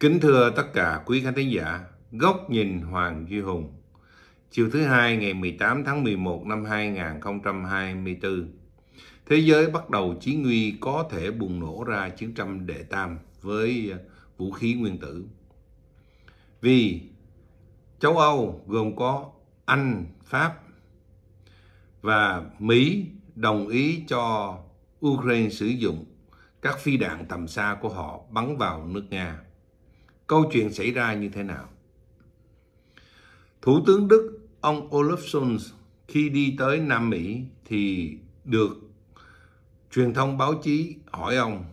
Kính thưa tất cả quý khán thính giả, Góc nhìn Hoàng Duy Hùng Chiều thứ hai ngày 18 tháng 11 năm 2024 Thế giới bắt đầu chí nguy có thể bùng nổ ra chiến tranh đệ tam với vũ khí nguyên tử Vì châu Âu gồm có Anh, Pháp và Mỹ đồng ý cho Ukraine sử dụng các phi đạn tầm xa của họ bắn vào nước Nga câu chuyện xảy ra như thế nào. Thủ tướng Đức ông Olaf Scholz khi đi tới Nam Mỹ thì được truyền thông báo chí hỏi ông.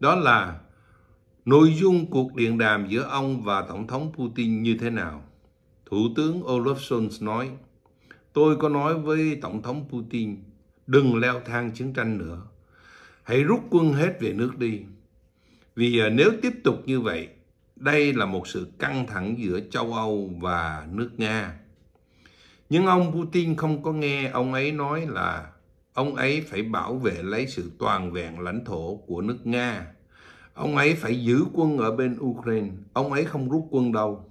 Đó là nội dung cuộc điện đàm giữa ông và Tổng thống Putin như thế nào. Thủ tướng Olaf Scholz nói, tôi có nói với Tổng thống Putin, đừng leo thang chiến tranh nữa. Hãy rút quân hết về nước đi. Vì à, nếu tiếp tục như vậy, đây là một sự căng thẳng giữa châu Âu và nước Nga. Nhưng ông Putin không có nghe ông ấy nói là ông ấy phải bảo vệ lấy sự toàn vẹn lãnh thổ của nước Nga. Ông ấy phải giữ quân ở bên Ukraine, ông ấy không rút quân đâu.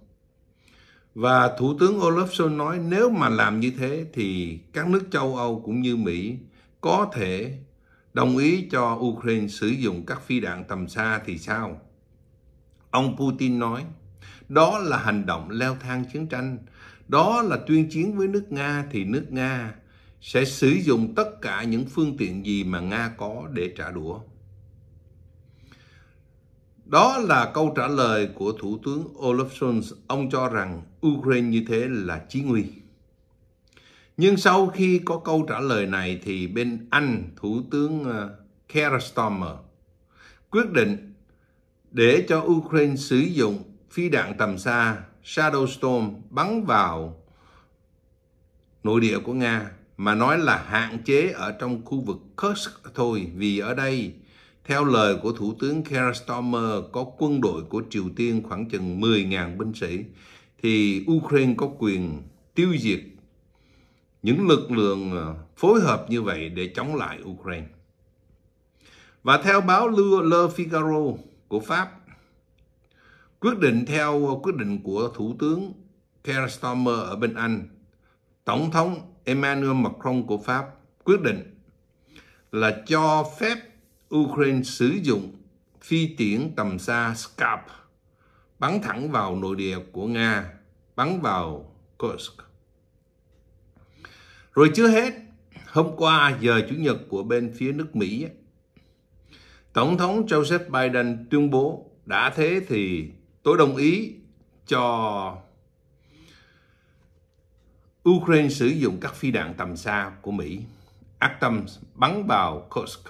Và Thủ tướng Olaf Scholz nói nếu mà làm như thế thì các nước châu Âu cũng như Mỹ có thể đồng ý cho Ukraine sử dụng các phi đạn tầm xa thì sao? Ông Putin nói, đó là hành động leo thang chiến tranh, đó là tuyên chiến với nước Nga thì nước Nga sẽ sử dụng tất cả những phương tiện gì mà Nga có để trả đũa. Đó là câu trả lời của Thủ tướng Olaf Scholz. Ông cho rằng Ukraine như thế là chí nguy. Nhưng sau khi có câu trả lời này thì bên Anh, Thủ tướng ờ, Keir Starmer quyết định để cho Ukraine sử dụng phi đạn tầm xa Shadow Storm bắn vào nội địa của Nga mà nói là hạn chế ở trong khu vực Kursk thôi vì ở đây theo lời của Thủ tướng Keir Starmer có quân đội của Triều Tiên khoảng chừng 10.000 binh sĩ thì Ukraine có quyền tiêu diệt những lực lượng ờ, phối hợp như vậy để chống lại Ukraine. Và theo báo Le Figaro của Pháp, quyết định theo quyết định của Thủ tướng Keir Starmer ở bên Anh, Tổng thống Emmanuel Macron của Pháp quyết định là cho phép Ukraine sử dụng phi tiễn tầm xa Scalp bắn thẳng vào nội địa của Nga, bắn vào Kursk. Rồi chưa hết, hôm qua giờ Chủ nhật của bên phía nước Mỹ, Tổng thống Joseph Biden tuyên bố đã thế thì tôi đồng ý cho Ukraine sử dụng các phi đạn tầm xa của Mỹ Atom bắn vào Kursk.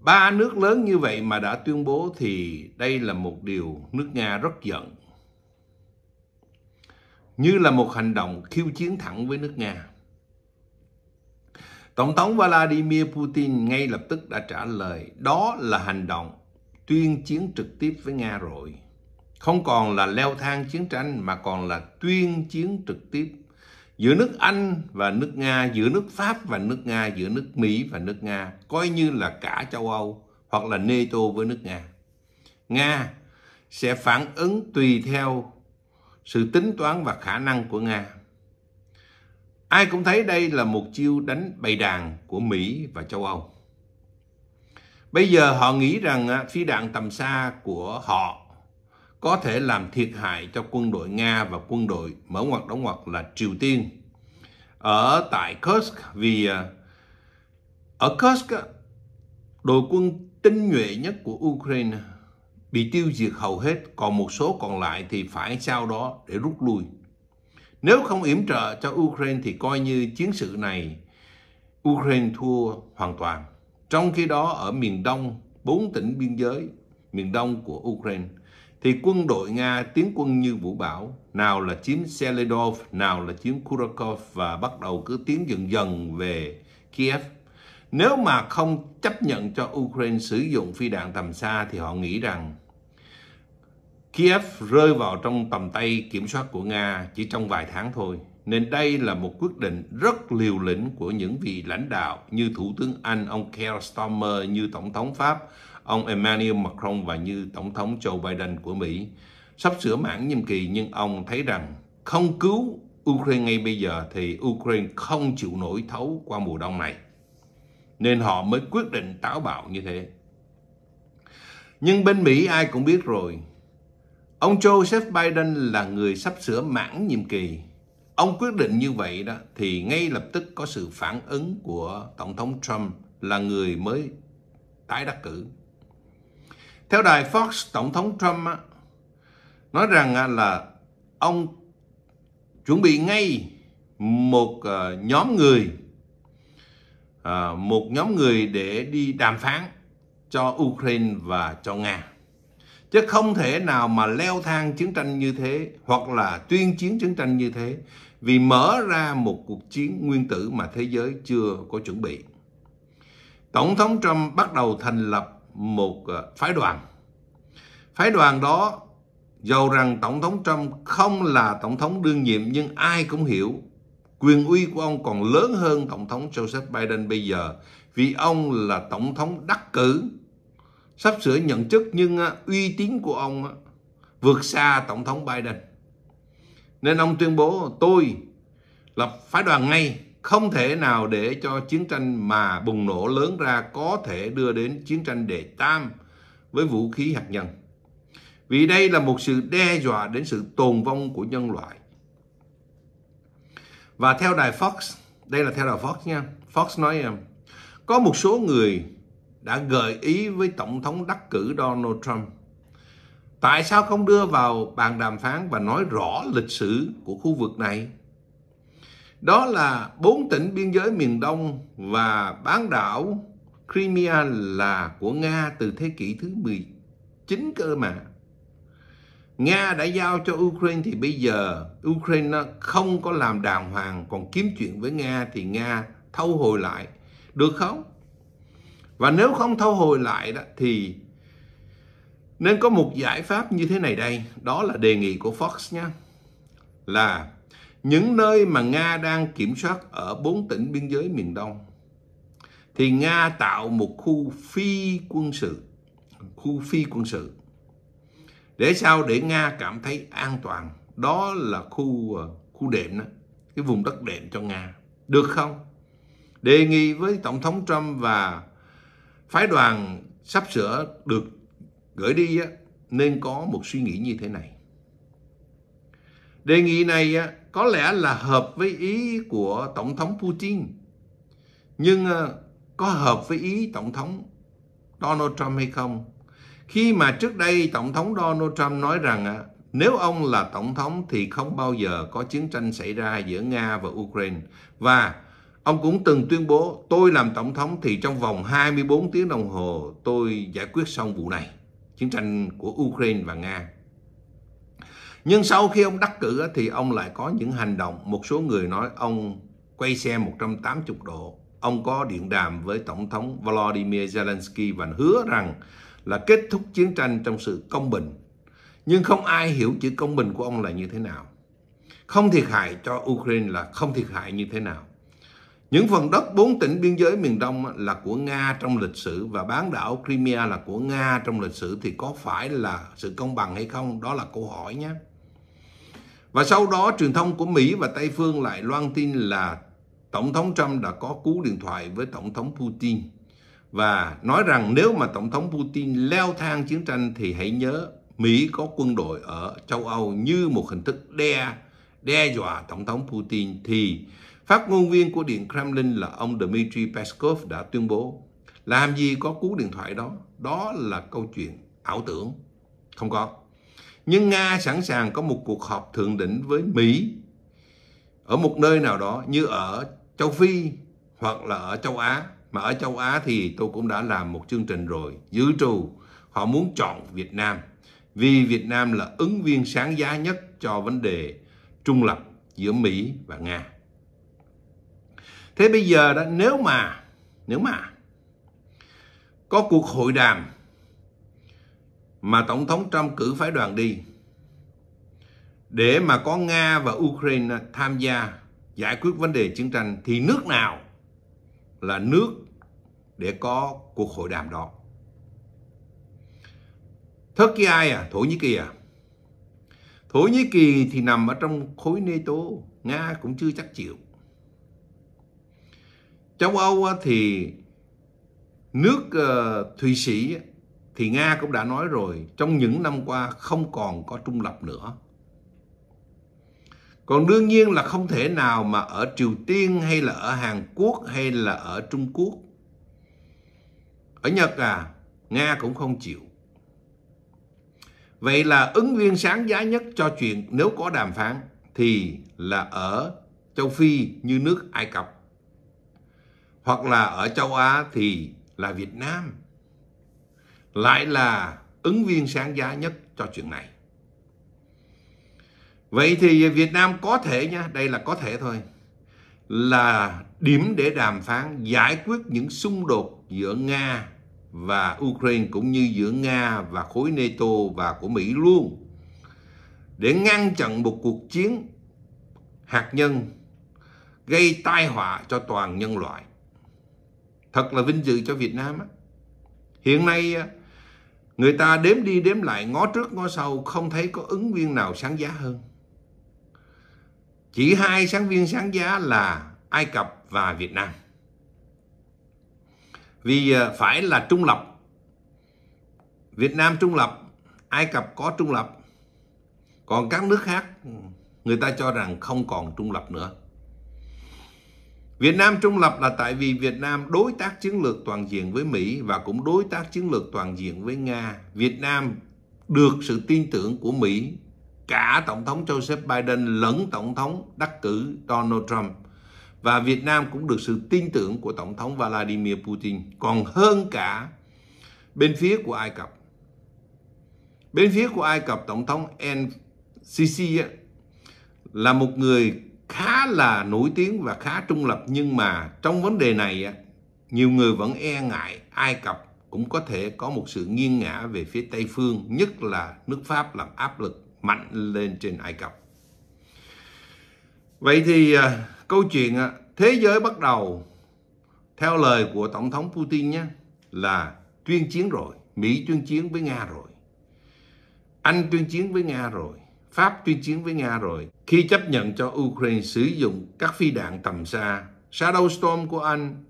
Ba nước lớn như vậy mà đã tuyên bố thì đây là một điều nước Nga rất giận như là một hành động khiêu chiến thẳng với nước Nga. Tổng thống Vladimir Putin ngay lập tức đã trả lời đó là hành động tuyên chiến trực tiếp với Nga rồi. Không còn là leo thang chiến tranh mà còn là tuyên chiến trực tiếp giữa nước Anh và nước Nga, giữa nước Pháp và nước Nga, giữa nước Mỹ và nước Nga, coi như là cả châu Âu hoặc là NATO với nước Nga. Nga sẽ phản ứng tùy theo sự tính toán và khả năng của Nga. Ai cũng thấy đây là một chiêu đánh bầy đàn của Mỹ và châu Âu. Bây giờ họ nghĩ rằng à, phi đạn tầm xa của họ có thể làm thiệt hại cho quân đội Nga và quân đội mở ngoặt đóng ngoặt là Triều Tiên ở tại Kursk vì à, ở Kursk đội quân tinh nhuệ nhất của Ukraine bị tiêu diệt hầu hết, còn một số còn lại thì phải sau đó để rút lui. Nếu không yểm trợ cho Ukraine thì coi như chiến sự này Ukraine thua hoàn toàn. Trong khi đó ở miền đông, bốn tỉnh biên giới miền đông của Ukraine, thì quân đội Nga tiến quân như vũ bão, nào là chiếm Seledov, nào là chiếm Kurakov và bắt đầu cứ tiến dần dần về Kiev nếu mà không chấp nhận cho Ukraine sử dụng phi đạn tầm xa thì họ nghĩ rằng Kiev rơi vào trong tầm tay kiểm soát của Nga chỉ trong vài tháng thôi. Nên đây là một quyết định rất liều lĩnh của những vị lãnh đạo như Thủ tướng Anh ông Keir Starmer, như Tổng thống Pháp ông Emmanuel Macron và như Tổng thống Joe Biden của Mỹ. Sắp sửa mãn nhiệm kỳ nhưng ông thấy rằng không cứu Ukraine ngay bây giờ thì Ukraine không chịu nổi thấu qua mùa đông này nên họ mới quyết định táo bạo như thế. Nhưng bên Mỹ ai cũng biết rồi, ông Joseph Biden là người sắp sửa mãn nhiệm kỳ. Ông quyết định như vậy đó thì ngay lập tức có sự phản ứng của Tổng thống Trump là người mới tái đắc cử. Theo đài Fox, Tổng thống Trump nói rằng là ông chuẩn bị ngay một ờ, nhóm người À, một nhóm người để đi đàm phán cho Ukraine và cho Nga. Chứ không thể nào mà leo thang chiến tranh như thế hoặc là tuyên chiến chiến tranh như thế vì mở ra một cuộc chiến nguyên tử mà thế giới chưa có chuẩn bị. Tổng thống Trump bắt đầu thành lập một à, phái đoàn. Phái đoàn đó dầu rằng Tổng thống Trump không là Tổng thống đương nhiệm nhưng ai cũng hiểu quyền uy của ông còn lớn hơn Tổng thống Joseph Biden bây giờ vì ông là Tổng thống đắc cử sắp sửa nhận chức nhưng à, uy tín của ông à, vượt xa Tổng thống Biden. Nên ông tuyên bố tôi lập phái đoàn ngay không thể nào để cho chiến tranh mà bùng nổ lớn ra có thể đưa đến chiến tranh đệ tam với vũ khí hạt nhân. Vì đây là một sự đe dọa đến sự tồn vong của nhân loại. Và theo đài Fox, đây là theo đài Fox nha, Fox nói um, có một số người đã gợi ý với Tổng thống đắc cử Donald Trump Tại sao không đưa vào bàn đàm phán và nói rõ lịch sử của khu vực này? Đó là bốn tỉnh biên giới miền Đông và bán đảo Crimea là của Nga từ thế kỷ thứ 19 cơ mà. Nga đã giao cho Ukraine thì bây giờ Ukraine không có làm đàng hoàng còn kiếm chuyện với Nga thì Nga thâu hồi lại được không? Và nếu không thâu hồi lại đó thì nên có một giải pháp như thế này đây, đó là đề nghị của Fox nha. Là những nơi mà Nga đang kiểm soát ở bốn tỉnh biên giới miền Đông thì Nga tạo một khu phi quân sự, khu phi quân sự để sao để Nga cảm thấy an toàn đó là khu ờ, khu đệm đó cái vùng đất đệm cho Nga được không đề nghị với tổng thống Trump và phái đoàn sắp sửa được gửi đi á, nên có một suy nghĩ như thế này đề nghị này á, có lẽ là hợp với ý của tổng thống Putin nhưng ờ, có hợp với ý tổng thống Donald Trump hay không khi mà trước đây Tổng thống Donald Trump nói rằng à, nếu ông là Tổng thống thì không bao giờ có chiến tranh xảy ra giữa Nga và Ukraine. Và ông cũng từng tuyên bố tôi làm Tổng thống thì trong vòng 24 tiếng đồng hồ tôi giải quyết xong vụ này. Chiến tranh của Ukraine và Nga. Nhưng sau khi ông đắc cử thì ông lại có những hành động. Một số người nói ông quay xe 180 độ. Ông có điện đàm với Tổng thống Volodymyr Zelensky và hứa rằng là kết thúc chiến tranh trong sự công bình. Nhưng không ai hiểu chữ công bình của ông là như thế nào. Không thiệt hại cho Ukraine là không thiệt hại như thế nào. Những phần đất bốn tỉnh biên giới miền Đông là của Nga trong lịch sử và bán đảo Crimea là của Nga trong lịch sử thì có phải là sự công bằng hay không? Đó là câu hỏi nhé. Và sau đó truyền thông của Mỹ và Tây Phương lại loan tin là Tổng thống Trump đã có cú điện thoại với Tổng thống Putin và nói rằng nếu mà Tổng thống Putin leo thang chiến tranh thì hãy nhớ Mỹ có quân đội ở châu Âu như một hình thức đe đe dọa Tổng thống Putin thì phát ngôn viên của Điện Kremlin là ông Dmitry Peskov đã tuyên bố làm gì có cú điện thoại đó, đó là câu chuyện ảo tưởng, không có. Nhưng Nga sẵn sàng có một cuộc họp thượng đỉnh với Mỹ ở một nơi nào đó như ở châu Phi hoặc là ở châu Á mà ở châu Á thì tôi cũng đã làm một chương trình rồi dự trù họ muốn chọn Việt Nam vì Việt Nam là ứng viên sáng giá nhất cho vấn đề trung lập giữa Mỹ và Nga thế bây giờ đó nếu mà nếu mà có cuộc hội đàm mà tổng thống Trump cử phái đoàn đi để mà có Nga và Ukraine tham gia giải quyết vấn đề chiến tranh thì nước nào là nước để có cuộc hội đàm đó. Thất kia ai à? Thổ Nhĩ Kỳ à? Thổ Nhĩ Kỳ thì nằm ở trong khối NATO, Nga cũng chưa chắc chịu. Châu Âu thì nước ờ, Thụy Sĩ thì Nga cũng đã nói rồi, trong những năm qua không còn có trung lập nữa còn đương nhiên là không thể nào mà ở triều tiên hay là ở hàn quốc hay là ở trung quốc ở nhật à nga cũng không chịu vậy là ứng viên sáng giá nhất cho chuyện nếu có đàm phán thì là ở châu phi như nước ai cập hoặc là ở châu á thì là việt nam lại là ứng viên sáng giá nhất cho chuyện này Vậy thì Việt Nam có thể nha, đây là có thể thôi, là điểm để đàm phán giải quyết những xung đột giữa Nga và Ukraine cũng như giữa Nga và khối NATO và của Mỹ luôn để ngăn chặn một cuộc chiến hạt nhân gây tai họa cho toàn nhân loại. Thật là vinh dự cho Việt Nam. Hiện nay người ta đếm đi đếm lại ngó trước ngó sau không thấy có ứng viên nào sáng giá hơn. Chỉ hai sáng viên sáng giá là Ai Cập và Việt Nam. Vì ờ, phải là trung lập. Việt Nam trung lập, Ai Cập có trung lập. Còn các nước khác người ta cho rằng không còn trung lập nữa. Việt Nam trung lập là tại vì Việt Nam đối tác chiến lược toàn diện với Mỹ và cũng đối tác chiến lược toàn diện với Nga. Việt Nam được sự tin tưởng của Mỹ cả Tổng thống Joseph Biden lẫn Tổng thống đắc cử Donald Trump. Và Việt Nam cũng được sự tin tưởng của Tổng thống Vladimir Putin còn hơn cả bên phía của Ai Cập. Bên phía của Ai Cập, Tổng thống NCC là một người khá là nổi tiếng và khá trung lập nhưng mà trong vấn đề này nhiều người vẫn e ngại Ai Cập cũng có thể có một sự nghiêng ngã về phía Tây phương, nhất là nước Pháp làm áp lực mạnh lên trên Ai Cập. Vậy thì à, câu chuyện à, thế giới bắt đầu theo lời của Tổng thống Putin nhé là tuyên chiến rồi, Mỹ tuyên chiến với Nga rồi. Anh tuyên chiến với Nga rồi, Pháp tuyên chiến với Nga rồi. Khi chấp nhận cho Ukraine sử dụng các phi đạn tầm xa, Shadow Storm của Anh,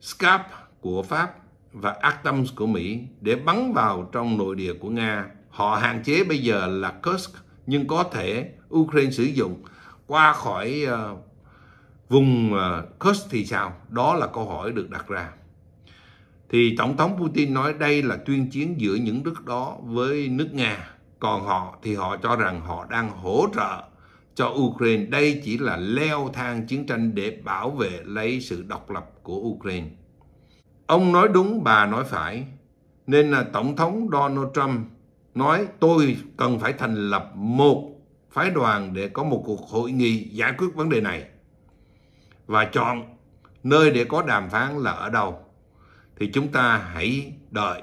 Scalp của Pháp và Artemis của Mỹ để bắn vào trong nội địa của Nga Họ hạn chế bây giờ là Kursk nhưng có thể Ukraine sử dụng qua khỏi uh, vùng uh, Kursk thì sao? Đó là câu hỏi được đặt ra. Thì Tổng thống Putin nói đây là tuyên chiến giữa những nước đó với nước Nga. Còn họ thì họ cho rằng họ đang hỗ trợ cho Ukraine. Đây chỉ là leo thang chiến tranh để bảo vệ lấy sự độc lập của Ukraine. Ông nói đúng, bà nói phải. Nên là Tổng thống Donald Trump nói tôi cần phải thành lập một phái đoàn để có một cuộc hội nghị giải quyết vấn đề này và chọn nơi để có đàm phán là ở đâu thì chúng ta hãy đợi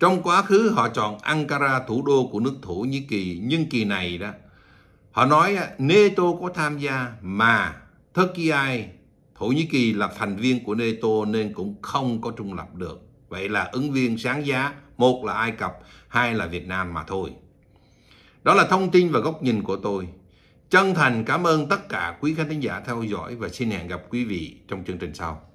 trong quá khứ họ chọn Ankara thủ đô của nước Thổ Nhĩ Kỳ nhưng kỳ này đó họ nói NATO có tham gia mà Turkey Thổ Nhĩ Kỳ là thành viên của NATO nên cũng không có trung lập được vậy là ứng viên sáng giá một là Ai Cập, hai là Việt Nam mà thôi. Đó là thông tin và góc nhìn của tôi. Chân thành cảm ơn tất cả quý khán thính giả theo dõi và xin hẹn gặp quý vị trong chương trình sau.